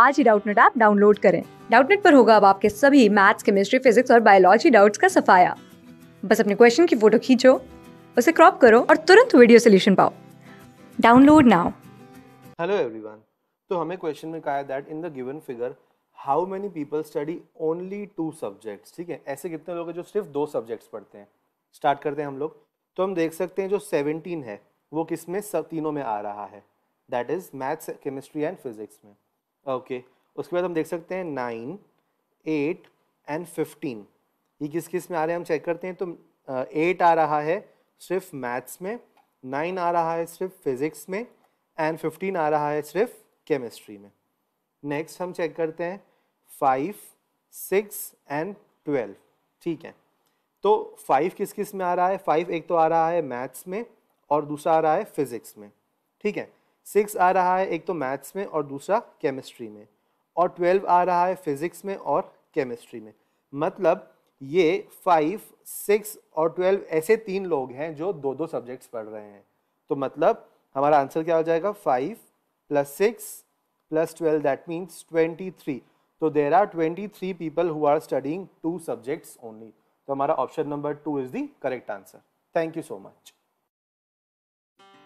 आज ही Doubtnut app download करें डाउटनेट पर होगा अब आपके सभी मैथ्स केमिस्ट्री फिजिक्स और बायोलॉजी डाउट्स का सफाया बस अपने क्वेश्चन की फोटो खींचो उसे क्रॉप करो और तुरंत वीडियो सोल्यूशन पाओ डाउनलोड नाउ हेलो एवरीवन तो हमें क्वेश्चन में कहा है that in the given figure how many people study only two subjects ठीक है ऐसे कितने लोग हैं जो सिर्फ दो सब्जेक्ट्स पढ़ते हैं स्टार्ट करते हैं हम लोग तो हम देख सकते हैं जो सेवनटीन है वो किस में सब तीनों में आ रहा है that is maths chemistry and physics में ओके उसके बाद हम देख सकते हैं नाइन एट एंड फिफ्टीन ये किस किस में आ रहे हैं हम चेक करते हैं तो एट आ रहा है सिर्फ मैथ्स में नाइन आ रहा है सिर्फ फिज़िक्स में एंड फिफ्टीन आ रहा है सिर्फ केमिस्ट्री में नेक्स्ट हम चेक करते हैं फाइव सिक्स एंड ट्वेल्व ठीक है तो फाइव किस किस में आ रहा है फाइव एक तो आ रहा है मैथ्स में और दूसरा आ रहा है फिज़िक्स में ठीक है सिक्स आ रहा है एक तो मैथ्स में और दूसरा केमिस्ट्री में और ट्वेल्व आ रहा है फिजिक्स में और केमिस्ट्री में मतलब ये फाइव सिक्स और ट्वेल्व ऐसे तीन लोग हैं जो दो दो सब्जेक्ट्स पढ़ रहे हैं तो मतलब हमारा आंसर क्या हो जाएगा five plus six plus twelve that means twenty three तो there are twenty three people who are studying two subjects only तो हमारा option number two is the correct answer thank you so much